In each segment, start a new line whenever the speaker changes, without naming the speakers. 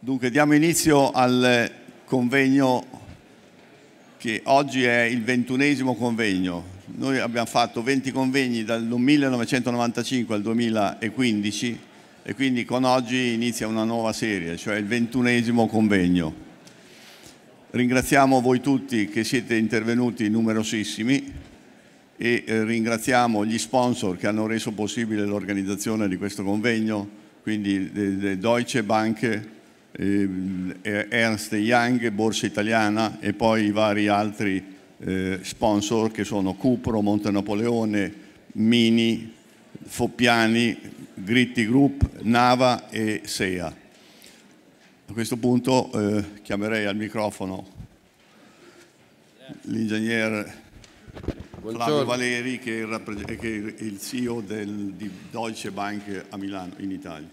Dunque diamo inizio al convegno che oggi è il ventunesimo convegno. Noi abbiamo fatto 20 convegni dal 1995 al 2015 e quindi con oggi inizia una nuova serie, cioè il ventunesimo convegno. Ringraziamo voi tutti che siete intervenuti numerosissimi e eh, ringraziamo gli sponsor che hanno reso possibile l'organizzazione di questo convegno, quindi eh, eh, Deutsche Bank, Ehm, Ernst Young, Borsa Italiana e poi i vari altri eh, sponsor che sono Cupro, Monte Napoleone, Mini, Foppiani, Gritti Group, Nava e SEA. A questo punto eh, chiamerei al microfono l'ingegner Flavio Valeri che è il CEO del, di Deutsche Bank a Milano, in Italia.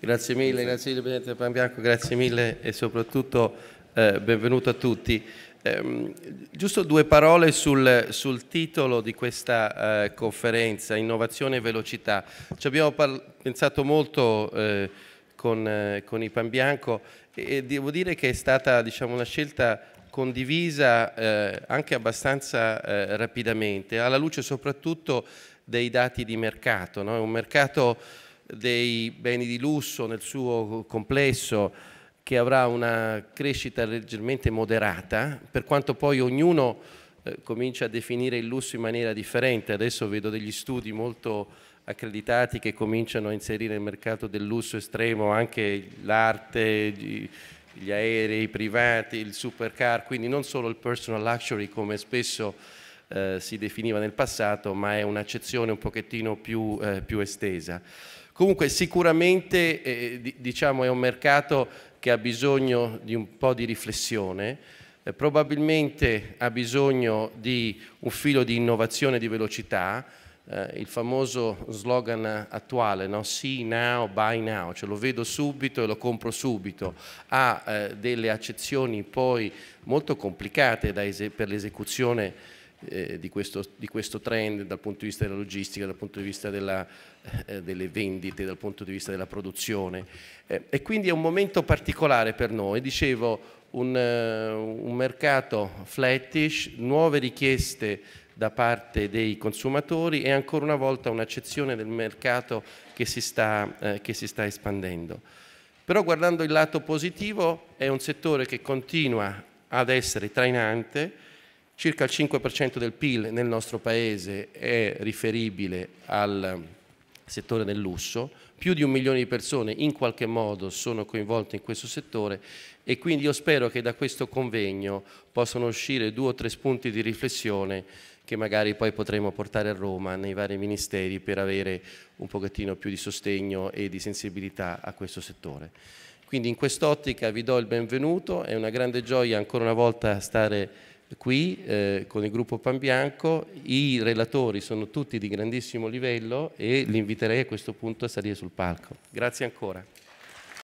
Grazie mille, grazie mille Presidente Panbianco, grazie mille e soprattutto eh, benvenuto a tutti. Eh, giusto due parole sul, sul titolo di questa eh, conferenza, innovazione e velocità. Ci abbiamo pensato molto eh, con, eh, con i Panbianco e devo dire che è stata diciamo, una scelta condivisa eh, anche abbastanza rapidamente, alla luce soprattutto dei dati di mercato. No? un mercato dei beni di lusso nel suo complesso che avrà una crescita leggermente moderata, per quanto poi ognuno eh, comincia a definire il lusso in maniera differente. Adesso vedo degli studi molto accreditati che cominciano a inserire nel mercato del lusso estremo anche l'arte, gli aerei privati, il supercar, quindi non solo il personal luxury come spesso eh, si definiva nel passato, ma è un'accezione un pochettino più, eh, più estesa. Comunque sicuramente eh, diciamo, è un mercato che ha bisogno di un po' di riflessione, eh, probabilmente ha bisogno di un filo di innovazione e di velocità, eh, il famoso slogan attuale, no? see now, buy now, cioè lo vedo subito e lo compro subito, ha eh, delle accezioni poi molto complicate da per l'esecuzione eh, di, questo, di, questo, trend dal punto di vista della logistica, dal punto di vista della, eh, delle vendite, dal punto di vista della produzione. Eh, e quindi è un momento particolare per noi, dicevo un, eh, un mercato flattish, nuove richieste da parte dei consumatori e ancora una volta un'accezione del mercato che si sta, eh, che si sta espandendo. Però guardando il lato positivo è un settore che continua ad essere trainante, Circa il 5% del PIL nel nostro Paese è riferibile al ehm, settore del lusso, più di un milione di persone in qualche modo sono coinvolte in questo settore e quindi io spero che da questo convegno possano uscire due o tre spunti di riflessione che magari poi potremo portare a Roma nei vari ministeri per avere un pochettino più di sostegno e di sensibilità a questo settore. Quindi in quest'ottica vi do il benvenuto, è una grande gioia ancora una volta stare Qui eh, con il gruppo Pan Bianco, i relatori sono tutti di grandissimo livello e li inviterei a questo punto a salire sul palco. Grazie ancora.